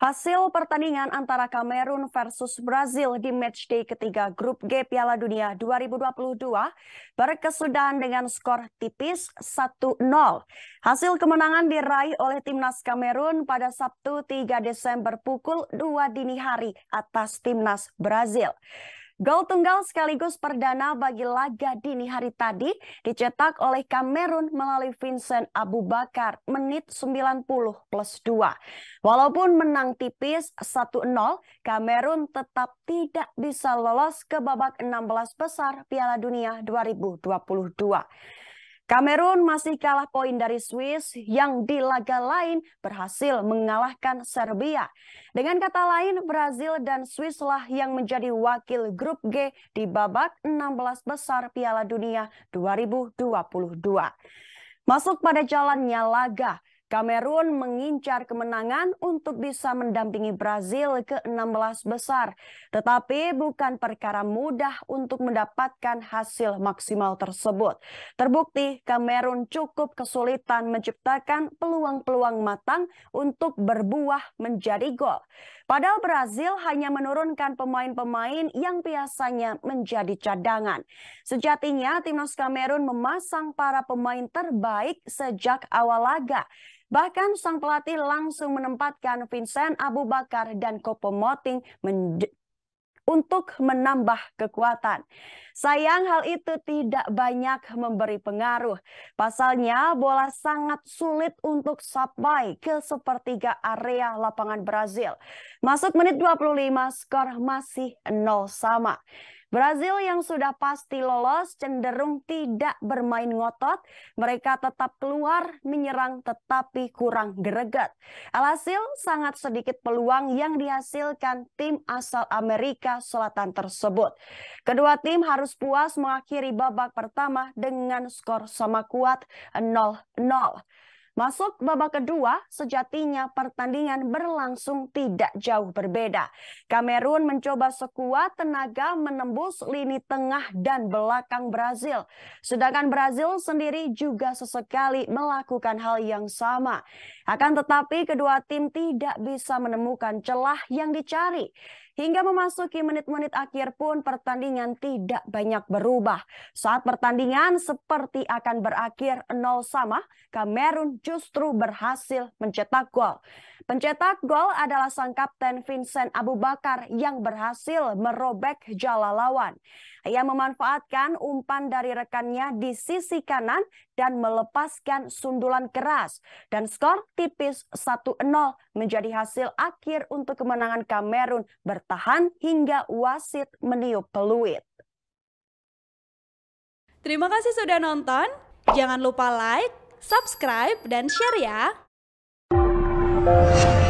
Hasil pertandingan antara Kamerun versus Brazil di matchday ketiga Grup G Piala Dunia 2022 berkesudahan dengan skor tipis 1-0. Hasil kemenangan diraih oleh timnas Kamerun pada Sabtu 3 Desember pukul 2 dini hari atas timnas Brazil. Gol tunggal sekaligus perdana bagi laga dini hari tadi dicetak oleh Kamerun melalui Vincent Abu Bakar menit 90 plus 2. Walaupun menang tipis 1-0, Kamerun tetap tidak bisa lolos ke babak 16 besar Piala Dunia 2022. Kamerun masih kalah poin dari Swiss yang di laga lain berhasil mengalahkan Serbia. Dengan kata lain, Brazil dan Swiss lah yang menjadi wakil grup G di babak 16 besar Piala Dunia 2022. Masuk pada jalannya laga, Kamerun mengincar kemenangan untuk bisa mendampingi Brazil ke 16 besar. Tetapi bukan perkara mudah untuk mendapatkan hasil maksimal tersebut. Terbukti Kamerun cukup kesulitan menciptakan peluang-peluang matang untuk berbuah menjadi gol. Padahal Brazil hanya menurunkan pemain-pemain yang biasanya menjadi cadangan. Sejatinya timnas Kamerun memasang para pemain terbaik sejak awal laga. Bahkan sang pelatih langsung menempatkan Vincent Abu Bakar dan Kopo Moting men untuk menambah kekuatan. Sayang hal itu tidak banyak memberi pengaruh. Pasalnya bola sangat sulit untuk sampai ke sepertiga area lapangan Brazil. Masuk menit 25 skor masih 0 sama. Brazil yang sudah pasti lolos cenderung tidak bermain ngotot. Mereka tetap keluar menyerang tetapi kurang greget. Alhasil sangat sedikit peluang yang dihasilkan tim asal Amerika Selatan tersebut. Kedua tim harus puas mengakhiri babak pertama dengan skor sama kuat 0-0. Masuk babak kedua, sejatinya pertandingan berlangsung tidak jauh berbeda. Kamerun mencoba sekuat tenaga menembus lini tengah dan belakang Brazil. Sedangkan Brazil sendiri juga sesekali melakukan hal yang sama. Akan tetapi kedua tim tidak bisa menemukan celah yang dicari. Hingga memasuki menit-menit akhir pun pertandingan tidak banyak berubah. Saat pertandingan seperti akan berakhir 0 sama, Kamerun justru berhasil mencetak gol. Pencetak gol adalah sang kapten Vincent Abu Bakar yang berhasil merobek jala lawan. Ia memanfaatkan umpan dari rekannya di sisi kanan dan melepaskan sundulan keras. Dan skor tipis 1-0 menjadi hasil akhir untuk kemenangan Kamerun bertahan tahan hingga wasit meniup peluit. Terima kasih sudah nonton. Jangan lupa like, subscribe, dan share ya.